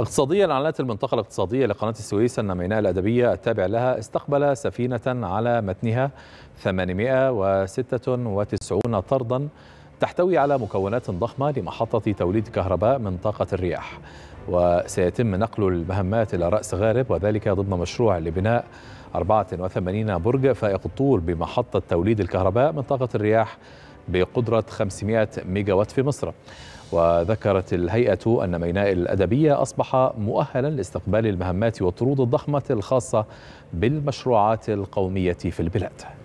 اقتصاديا أعلنت المنطقة الاقتصادية لقناة السويس أن ميناء الأدبية التابع لها استقبل سفينة على متنها 896 طردا تحتوي على مكونات ضخمة لمحطة توليد كهرباء من طاقة الرياح وسيتم نقل المهمات إلى رأس غارب وذلك ضمن مشروع لبناء 84 برج فائق الطول بمحطة توليد الكهرباء من طاقة الرياح بقدرة 500 ميجاوات في مصر وذكرت الهيئة أن ميناء الأدبية أصبح مؤهلا لاستقبال المهمات والطرود الضخمة الخاصة بالمشروعات القومية في البلاد